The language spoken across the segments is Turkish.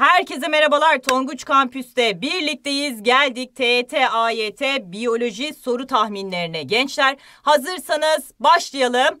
Herkese merhabalar. Tonguç Kampüs'te birlikteyiz. Geldik TET, AYT, biyoloji soru tahminlerine. Gençler hazırsanız başlayalım.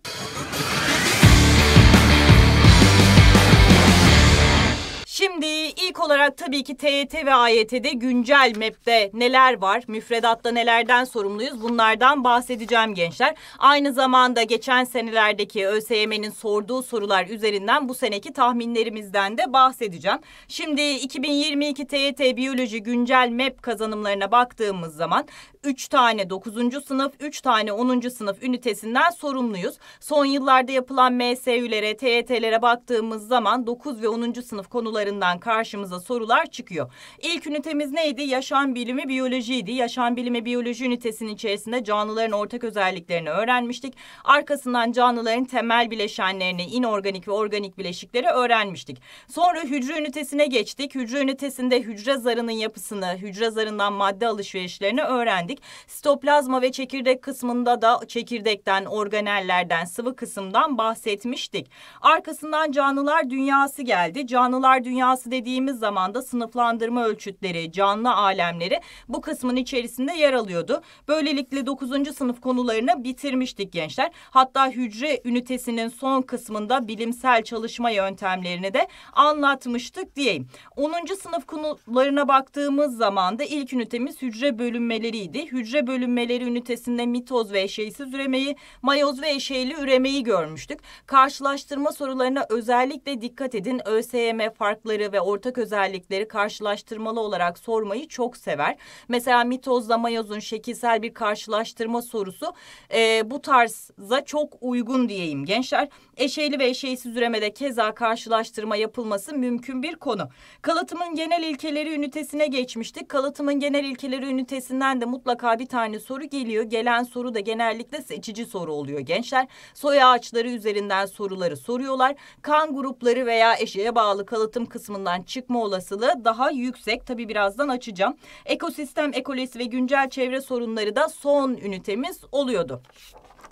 Şimdi ilk olarak tabii ki TYT ve AYT'de güncel MEP'te neler var, müfredatta nelerden sorumluyuz bunlardan bahsedeceğim gençler. Aynı zamanda geçen senelerdeki ÖSYM'nin sorduğu sorular üzerinden bu seneki tahminlerimizden de bahsedeceğim. Şimdi 2022 TYT Biyoloji güncel MEP kazanımlarına baktığımız zaman 3 tane 9. sınıf, 3 tane 10. sınıf ünitesinden sorumluyuz. Son yıllarda yapılan MSÜ'lere, TYT'lere baktığımız zaman 9 ve 10. sınıf konuları kitaplarından karşımıza sorular çıkıyor. İlk ünitemiz neydi? Yaşam bilimi biyolojiydi. Yaşam bilimi biyoloji ünitesinin içerisinde canlıların ortak özelliklerini öğrenmiştik. Arkasından canlıların temel bileşenlerini, inorganik ve organik bileşikleri öğrenmiştik. Sonra hücre ünitesine geçtik. Hücre ünitesinde hücre zarının yapısını, hücre zarından madde alışverişlerini öğrendik. Sitoplazma ve çekirdek kısmında da çekirdekten, organellerden, sıvı kısımdan bahsetmiştik. Arkasından canlılar dünyası geldi. Canlılar dünyası dünyası dediğimiz zaman da sınıflandırma ölçütleri, canlı alemleri bu kısmın içerisinde yer alıyordu. Böylelikle 9. sınıf konularını bitirmiştik gençler. Hatta hücre ünitesinin son kısmında bilimsel çalışma yöntemlerini de anlatmıştık diyeyim. 10. sınıf konularına baktığımız zaman da ilk ünitemiz hücre bölünmeleriydi. Hücre bölünmeleri ünitesinde mitoz ve eşeğsiz üremeyi, mayoz ve eşeğli üremeyi görmüştük. Karşılaştırma sorularına özellikle dikkat edin. ÖSYM farklı farklılıkları ve ortak özellikleri karşılaştırmalı olarak sormayı çok sever. Mesela mitozla mayozun şekilsel bir karşılaştırma sorusu e, bu tarza çok uygun diyeyim gençler. Eşeyli ve eşeysiz üremede keza karşılaştırma yapılması mümkün bir konu. Kalıtımın genel ilkeleri ünitesine geçmiştik. Kalıtımın genel ilkeleri ünitesinden de mutlaka bir tane soru geliyor. Gelen soru da genellikle seçici soru oluyor gençler. Soy ağaçları üzerinden soruları soruyorlar. Kan grupları veya eşeğe bağlı kalıtım kısmı kısmından çıkma olasılığı daha yüksek. tabi birazdan açacağım. Ekosistem ekolojisi ve güncel çevre sorunları da son ünitemiz oluyordu.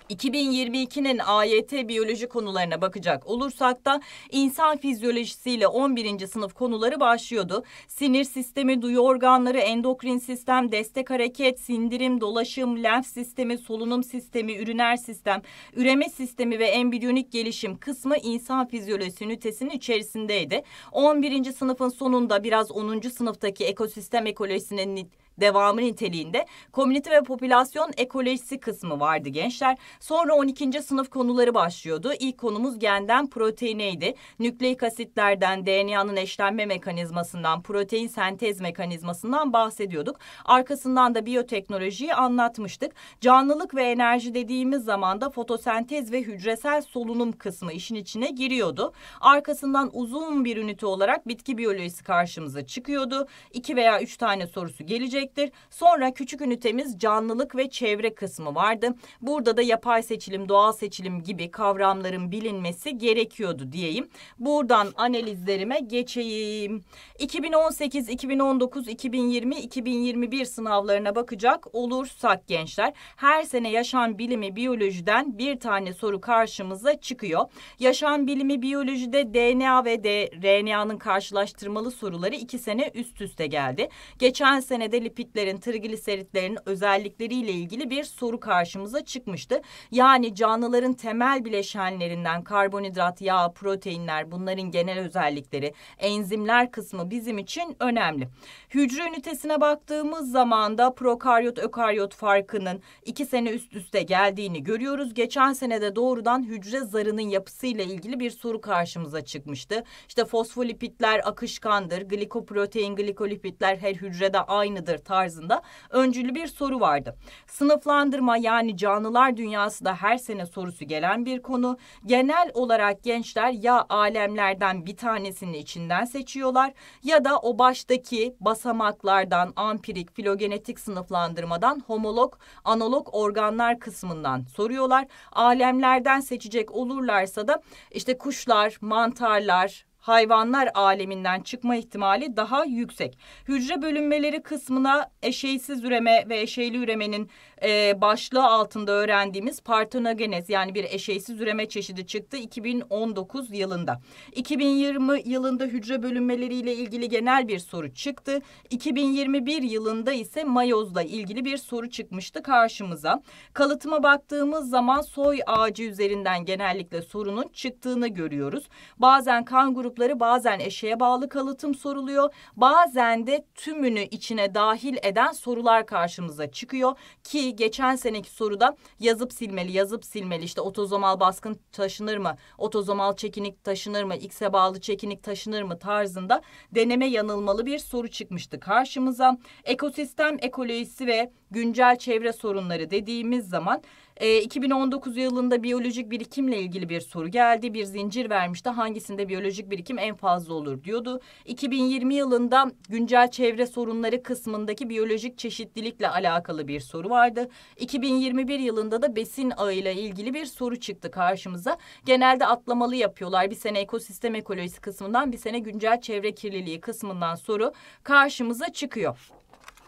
2022'nin AYT biyoloji konularına bakacak olursak da insan fizyolojisiyle 11. sınıf konuları başlıyordu. Sinir sistemi, duyu organları, endokrin sistem, destek hareket, sindirim, dolaşım, lenf sistemi, solunum sistemi, üriner sistem, üreme sistemi ve embriyonik gelişim kısmı insan fizyolojisi ünitesinin içerisindeydi. 11. sınıfın sonunda biraz 10. sınıftaki ekosistem ekolojisinin devamı niteliğinde komünite ve popülasyon ekolojisi kısmı vardı gençler. Sonra 12. sınıf konuları başlıyordu. İlk konumuz genden proteineydi. Nükleik asitlerden, DNA'nın eşlenme mekanizmasından, protein sentez mekanizmasından bahsediyorduk. Arkasından da biyoteknolojiyi anlatmıştık. Canlılık ve enerji dediğimiz zaman da fotosentez ve hücresel solunum kısmı işin içine giriyordu. Arkasından uzun bir ünite olarak bitki biyolojisi karşımıza çıkıyordu. İki veya üç tane sorusu gelecek gelecektir. Sonra küçük ünitemiz canlılık ve çevre kısmı vardı. Burada da yapay seçilim, doğal seçilim gibi kavramların bilinmesi gerekiyordu diyeyim. Buradan analizlerime geçeyim. 2018, 2019, 2020, 2021 sınavlarına bakacak olursak gençler her sene yaşam bilimi biyolojiden bir tane soru karşımıza çıkıyor. Yaşam bilimi biyolojide DNA ve de RNA'nın karşılaştırmalı soruları iki sene üst üste geldi. Geçen senede lipitlerin trigliseritlerin özellikleriyle ilgili bir soru karşımıza çıkmıştı. Yani canlıların temel bileşenlerinden karbonhidrat, yağ, proteinler bunların genel özellikleri, enzimler kısmı bizim için önemli. Hücre ünitesine baktığımız zaman da prokaryot ökaryot farkının iki sene üst üste geldiğini görüyoruz. Geçen sene de doğrudan hücre zarının yapısıyla ilgili bir soru karşımıza çıkmıştı. İşte fosfolipitler akışkandır, glikoprotein, glikolipitler her hücrede aynıdır tarzında öncülü bir soru vardı. Sınıflandırma yani canlılar dünyası da her sene sorusu gelen bir konu. Genel olarak gençler ya alemlerden bir tanesini içinden seçiyorlar ya da o baştaki basamaklardan ampirik filogenetik sınıflandırmadan homolog analog organlar kısmından soruyorlar. Alemlerden seçecek olurlarsa da işte kuşlar, mantarlar, hayvanlar aleminden çıkma ihtimali daha yüksek. Hücre bölünmeleri kısmına eşeğsiz üreme ve eşeyli üremenin e, başlığı altında öğrendiğimiz partenogenez yani bir eşeysiz üreme çeşidi çıktı 2019 yılında. 2020 yılında hücre bölünmeleriyle ilgili genel bir soru çıktı. 2021 yılında ise mayozla ilgili bir soru çıkmıştı karşımıza. Kalıtıma baktığımız zaman soy ağacı üzerinden genellikle sorunun çıktığını görüyoruz. Bazen kanguru grupları bazen eşeğe bağlı kalıtım soruluyor. Bazen de tümünü içine dahil eden sorular karşımıza çıkıyor. Ki geçen seneki soruda yazıp silmeli yazıp silmeli işte otozomal baskın taşınır mı? Otozomal çekinik taşınır mı? X'e bağlı çekinik taşınır mı? tarzında deneme yanılmalı bir soru çıkmıştı karşımıza. Ekosistem ekolojisi ve güncel çevre sorunları dediğimiz zaman e, ee, 2019 yılında biyolojik birikimle ilgili bir soru geldi. Bir zincir vermişti. Hangisinde biyolojik birikim en fazla olur diyordu. 2020 yılında güncel çevre sorunları kısmındaki biyolojik çeşitlilikle alakalı bir soru vardı. 2021 yılında da besin ağıyla ilgili bir soru çıktı karşımıza. Genelde atlamalı yapıyorlar. Bir sene ekosistem ekolojisi kısmından bir sene güncel çevre kirliliği kısmından soru karşımıza çıkıyor.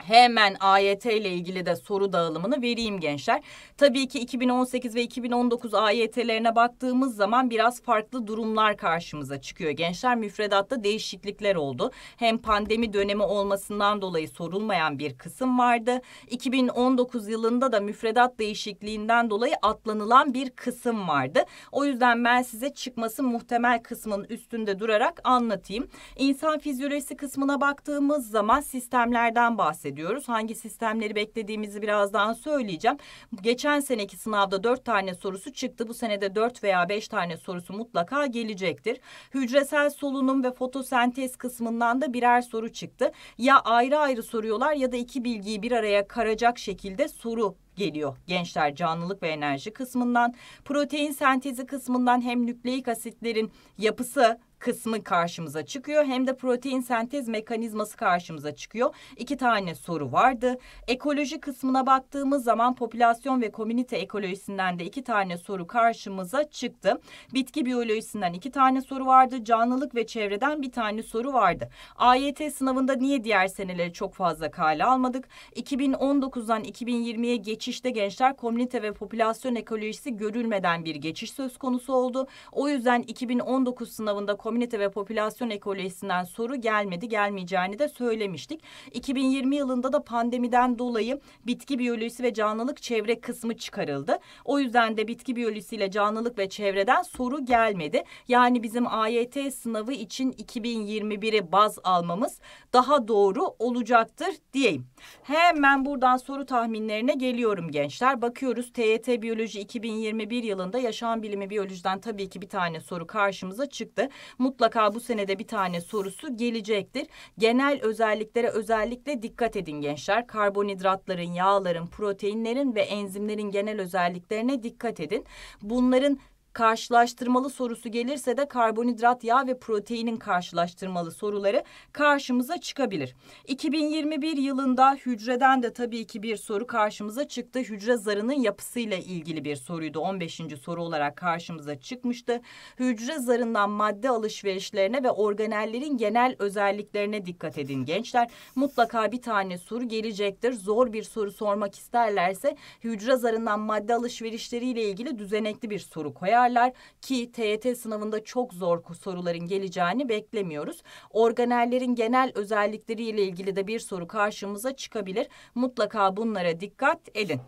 Hemen AYT ile ilgili de soru dağılımını vereyim gençler. Tabii ki 2018 ve 2019 AYT'lerine baktığımız zaman biraz farklı durumlar karşımıza çıkıyor. Gençler müfredatta değişiklikler oldu. Hem pandemi dönemi olmasından dolayı sorulmayan bir kısım vardı. 2019 yılında da müfredat değişikliğinden dolayı atlanılan bir kısım vardı. O yüzden ben size çıkması muhtemel kısmın üstünde durarak anlatayım. İnsan fizyolojisi kısmına baktığımız zaman sistemlerden bahsediyoruz bahsediyoruz. Hangi sistemleri beklediğimizi birazdan söyleyeceğim. Geçen seneki sınavda dört tane sorusu çıktı. Bu senede dört veya beş tane sorusu mutlaka gelecektir. Hücresel solunum ve fotosentez kısmından da birer soru çıktı. Ya ayrı ayrı soruyorlar ya da iki bilgiyi bir araya karacak şekilde soru geliyor. Gençler canlılık ve enerji kısmından, protein sentezi kısmından hem nükleik asitlerin yapısı kısmı karşımıza çıkıyor hem de protein sentez mekanizması karşımıza çıkıyor. İki tane soru vardı. Ekoloji kısmına baktığımız zaman popülasyon ve komünite ekolojisinden de iki tane soru karşımıza çıktı. Bitki biyolojisinden iki tane soru vardı. Canlılık ve çevreden bir tane soru vardı. AYT sınavında niye diğer seneleri çok fazla kale almadık? 2019'dan 2020'ye geçiş geçişte gençler komünite ve popülasyon ekolojisi görülmeden bir geçiş söz konusu oldu. O yüzden 2019 sınavında komünite ve popülasyon ekolojisinden soru gelmedi, gelmeyeceğini de söylemiştik. 2020 yılında da pandemiden dolayı bitki biyolojisi ve canlılık çevre kısmı çıkarıldı. O yüzden de bitki biyolojisiyle canlılık ve çevreden soru gelmedi. Yani bizim AYT sınavı için 2021'i baz almamız daha doğru olacaktır diyeyim. Hemen buradan soru tahminlerine geliyorum. Bilmiyorum gençler. Bakıyoruz TYT Biyoloji 2021 yılında yaşam bilimi biyolojiden tabii ki bir tane soru karşımıza çıktı. Mutlaka bu senede bir tane sorusu gelecektir. Genel özelliklere özellikle dikkat edin gençler. Karbonhidratların, yağların, proteinlerin ve enzimlerin genel özelliklerine dikkat edin. Bunların Karşılaştırmalı sorusu gelirse de karbonhidrat, yağ ve proteinin karşılaştırmalı soruları karşımıza çıkabilir. 2021 yılında hücreden de tabii ki bir soru karşımıza çıktı. Hücre zarının yapısıyla ilgili bir soruydu. 15. soru olarak karşımıza çıkmıştı. Hücre zarından madde alışverişlerine ve organellerin genel özelliklerine dikkat edin gençler. Mutlaka bir tane soru gelecektir. Zor bir soru sormak isterlerse hücre zarından madde alışverişleriyle ilgili düzenekli bir soru koyar yararlar ki TYT e sınavında çok zor soruların geleceğini beklemiyoruz. Organellerin genel özellikleriyle ilgili de bir soru karşımıza çıkabilir. Mutlaka bunlara dikkat edin.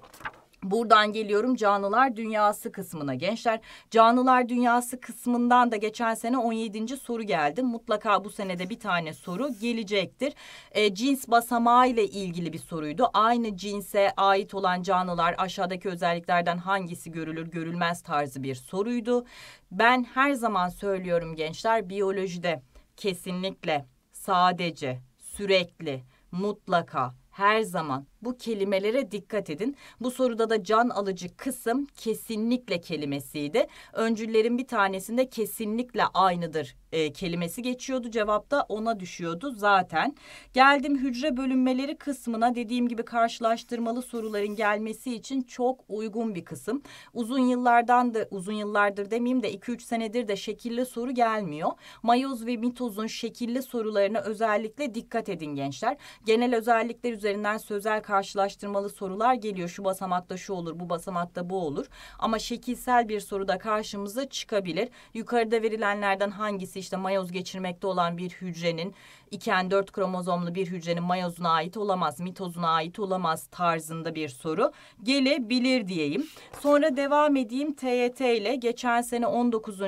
Buradan geliyorum canlılar dünyası kısmına gençler. Canlılar dünyası kısmından da geçen sene 17. soru geldi. Mutlaka bu senede bir tane soru gelecektir. E, cins basamağı ile ilgili bir soruydu. Aynı cinse ait olan canlılar aşağıdaki özelliklerden hangisi görülür görülmez tarzı bir soruydu. Ben her zaman söylüyorum gençler biyolojide kesinlikle sadece sürekli mutlaka her zaman bu kelimelere dikkat edin. Bu soruda da can alıcı kısım kesinlikle kelimesiydi. Öncüllerin bir tanesinde kesinlikle aynıdır e, kelimesi geçiyordu. Cevapta ona düşüyordu zaten. Geldim hücre bölünmeleri kısmına dediğim gibi karşılaştırmalı soruların gelmesi için çok uygun bir kısım. Uzun yıllardan da uzun yıllardır demeyeyim de 2-3 senedir de şekilli soru gelmiyor. Mayoz ve mitozun şekilli sorularına özellikle dikkat edin gençler. Genel özellikler üzerinden sözel karşılaştırmalı sorular geliyor. Şu basamakta şu olur, bu basamakta bu olur. Ama şekilsel bir soruda karşımıza çıkabilir. Yukarıda verilenlerden hangisi işte mayoz geçirmekte olan bir hücrenin 2N4 kromozomlu bir hücrenin mayozuna ait olamaz, mitozuna ait olamaz tarzında bir soru gelebilir diyeyim. Sonra devam edeyim TYT ile geçen sene 19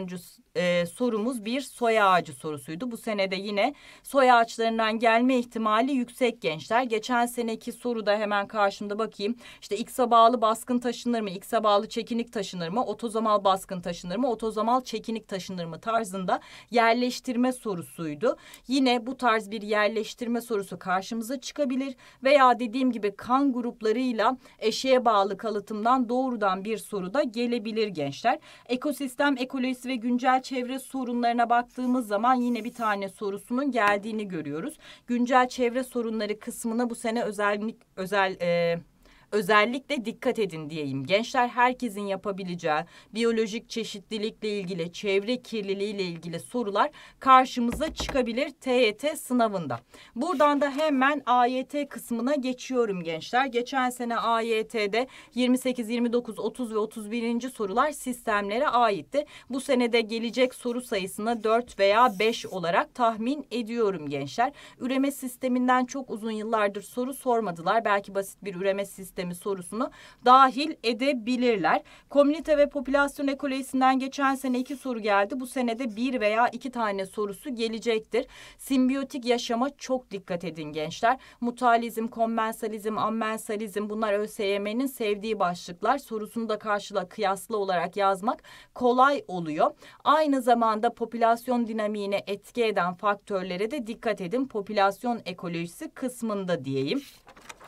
e, sorumuz bir soy ağacı sorusuydu. Bu senede yine soy ağaçlarından gelme ihtimali yüksek gençler. Geçen seneki soruda hemen karşımda bakayım. İşte X'e bağlı baskın taşınır mı? X'e bağlı çekinik taşınır mı? Otozomal baskın taşınır mı? Otozomal çekinik taşınır mı? tarzında yerleştirme sorusuydu. Yine bu tarz bir yerleştirme sorusu karşımıza çıkabilir veya dediğim gibi kan gruplarıyla eşeğe bağlı kalıtımdan doğrudan bir soru da gelebilir gençler. Ekosistem ekolojisi ve güncel çevre sorunlarına baktığımız zaman yine bir tane sorusunun geldiğini görüyoruz. Güncel çevre sorunları kısmına bu sene özellik özel e, özellikle dikkat edin diyeyim. Gençler herkesin yapabileceği biyolojik çeşitlilikle ilgili, çevre kirliliğiyle ilgili sorular karşımıza çıkabilir TYT sınavında. Buradan da hemen AYT kısmına geçiyorum gençler. Geçen sene AYT'de 28, 29, 30 ve 31. sorular sistemlere aitti. Bu senede gelecek soru sayısına 4 veya 5 olarak tahmin ediyorum gençler. Üreme sisteminden çok uzun yıllardır soru sormadılar. Belki basit bir üreme sistemi sistemi sorusunu dahil edebilirler. Komünite ve popülasyon ekolojisinden geçen sene iki soru geldi. Bu senede bir veya iki tane sorusu gelecektir. Simbiyotik yaşama çok dikkat edin gençler. Mutualizm, kommensalizm, ammensalizm bunlar ÖSYM'nin sevdiği başlıklar. Sorusunu da karşıla kıyaslı olarak yazmak kolay oluyor. Aynı zamanda popülasyon dinamiğine etki eden faktörlere de dikkat edin. Popülasyon ekolojisi kısmında diyeyim.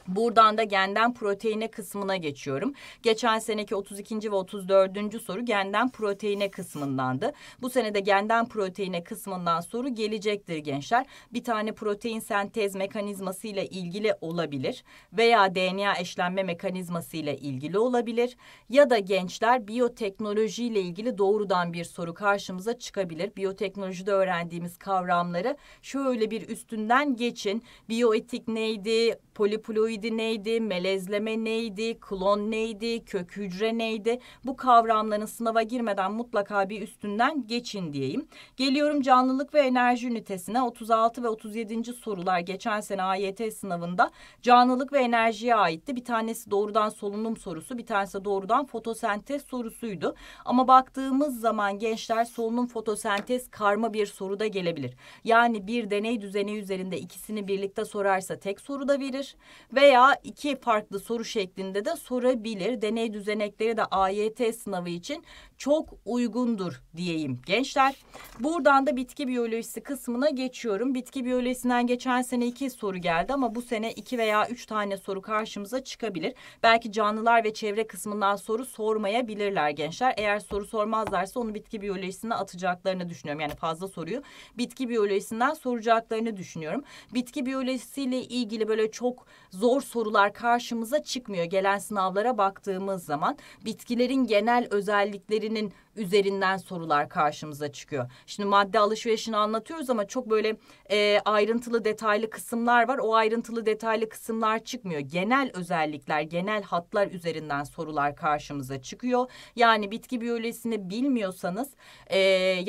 Buradan da genden proteine kısmına geçiyorum. Geçen seneki 32. ve 34. soru genden proteine kısmındandı. Bu sene de genden proteine kısmından soru gelecektir gençler. Bir tane protein sentez mekanizması ile ilgili olabilir veya DNA eşlenme mekanizması ile ilgili olabilir ya da gençler biyoteknoloji ile ilgili doğrudan bir soru karşımıza çıkabilir. Biyoteknolojide öğrendiğimiz kavramları şöyle bir üstünden geçin. Biyoetik neydi? poliploidi neydi, melezleme neydi, klon neydi, kök hücre neydi? Bu kavramların sınava girmeden mutlaka bir üstünden geçin diyeyim. Geliyorum canlılık ve enerji ünitesine. 36 ve 37. sorular geçen sene AYT sınavında canlılık ve enerjiye aitti. Bir tanesi doğrudan solunum sorusu, bir tanesi doğrudan fotosentez sorusuydu. Ama baktığımız zaman gençler solunum fotosentez karma bir soruda gelebilir. Yani bir deney düzeni üzerinde ikisini birlikte sorarsa tek soruda verir sorabilir veya iki farklı soru şeklinde de sorabilir. Deney düzenekleri de AYT sınavı için çok uygundur diyeyim gençler. Buradan da bitki biyolojisi kısmına geçiyorum. Bitki biyolojisinden geçen sene iki soru geldi ama bu sene iki veya üç tane soru karşımıza çıkabilir. Belki canlılar ve çevre kısmından soru sormayabilirler gençler. Eğer soru sormazlarsa onu bitki biyolojisine atacaklarını düşünüyorum. Yani fazla soruyu bitki biyolojisinden soracaklarını düşünüyorum. Bitki biyolojisiyle ilgili böyle çok çok zor sorular karşımıza çıkmıyor. Gelen sınavlara baktığımız zaman bitkilerin genel özelliklerinin üzerinden sorular karşımıza çıkıyor. Şimdi madde alışverişini anlatıyoruz ama çok böyle e, ayrıntılı detaylı kısımlar var. O ayrıntılı detaylı kısımlar çıkmıyor. Genel özellikler, genel hatlar üzerinden sorular karşımıza çıkıyor. Yani bitki biyolojisini bilmiyorsanız e,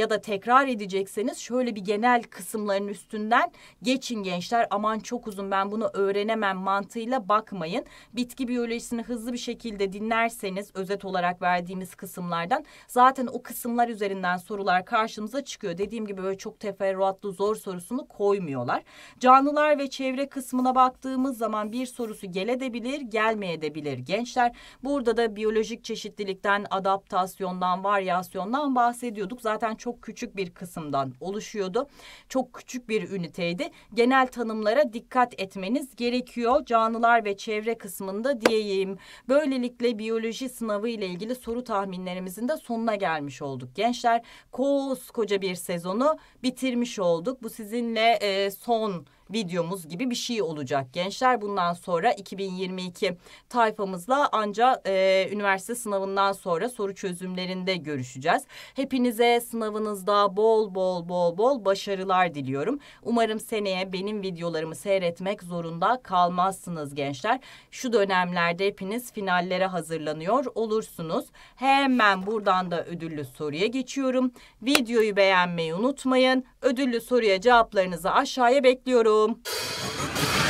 ya da tekrar edecekseniz şöyle bir genel kısımların üstünden geçin gençler. Aman çok uzun ben bunu öğrenemem hemen mantığıyla bakmayın. Bitki biyolojisini hızlı bir şekilde dinlerseniz özet olarak verdiğimiz kısımlardan zaten o kısımlar üzerinden sorular karşımıza çıkıyor. Dediğim gibi böyle çok teferruatlı zor sorusunu koymuyorlar. Canlılar ve çevre kısmına baktığımız zaman bir sorusu geledebilir, gelmeyebilir gençler. Burada da biyolojik çeşitlilikten, adaptasyondan, varyasyondan bahsediyorduk. Zaten çok küçük bir kısımdan oluşuyordu. Çok küçük bir üniteydi. Genel tanımlara dikkat etmeniz gerekiyor gerekiyor canlılar ve çevre kısmında diyeyim. Böylelikle biyoloji sınavı ile ilgili soru tahminlerimizin de sonuna gelmiş olduk gençler. Koskoca bir sezonu bitirmiş olduk. Bu sizinle e, son videomuz gibi bir şey olacak gençler. Bundan sonra 2022 tayfamızla ancak e, üniversite sınavından sonra soru çözümlerinde görüşeceğiz. Hepinize sınavınızda bol bol bol bol başarılar diliyorum. Umarım seneye benim videolarımı seyretmek zorunda kalmazsınız gençler. Şu dönemlerde hepiniz finallere hazırlanıyor olursunuz. Hemen buradan da ödüllü soruya geçiyorum. Videoyu beğenmeyi unutmayın. Ödüllü soruya cevaplarınızı aşağıya bekliyorum. beijo!